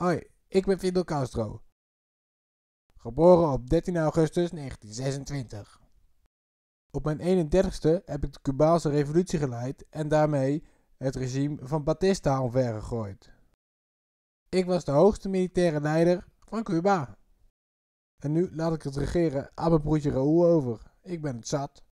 Hoi, ik ben Fidel Castro. Geboren op 13 augustus 1926. Op mijn 31ste heb ik de Cubaanse revolutie geleid en daarmee het regime van Batista omvergegooid. Ik was de hoogste militaire leider van Cuba. En nu laat ik het regeren aan mijn Raúl over. Ik ben het zat.